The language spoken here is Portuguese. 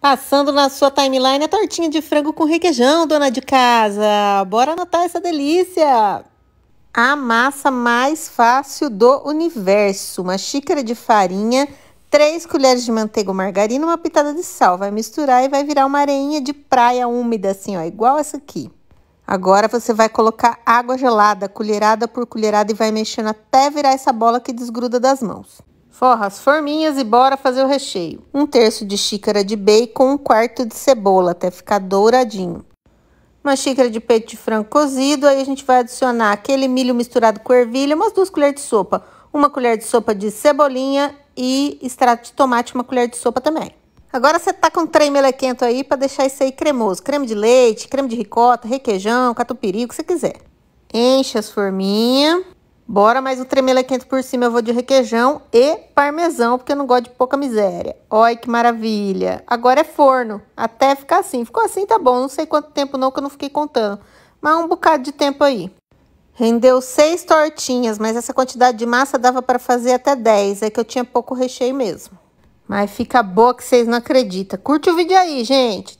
Passando na sua timeline a tortinha de frango com requeijão, dona de casa. Bora anotar essa delícia! A massa mais fácil do universo. Uma xícara de farinha, 3 colheres de manteiga ou margarina, uma pitada de sal. Vai misturar e vai virar uma areinha de praia úmida, assim, ó, igual essa aqui. Agora você vai colocar água gelada, colherada por colherada, e vai mexendo até virar essa bola que desgruda das mãos. Forra as forminhas e bora fazer o recheio. Um terço de xícara de bacon, um quarto de cebola, até ficar douradinho. Uma xícara de peito de frango cozido, aí a gente vai adicionar aquele milho misturado com ervilha, umas duas colheres de sopa. Uma colher de sopa de cebolinha e extrato de tomate, uma colher de sopa também. Agora você tá com um trem melequento aí para deixar isso aí cremoso. Creme de leite, creme de ricota, requeijão, catupiry, o que você quiser. Enche as forminhas. Bora mais um tremelequento é por cima. Eu vou de requeijão e parmesão, porque eu não gosto de pouca miséria. Olha que maravilha. Agora é forno, até ficar assim. Ficou assim, tá bom. Não sei quanto tempo não, que eu não fiquei contando. Mas um bocado de tempo aí. Rendeu seis tortinhas, mas essa quantidade de massa dava para fazer até 10. É que eu tinha pouco recheio mesmo. Mas fica boa que vocês não acreditam. Curte o vídeo aí, gente.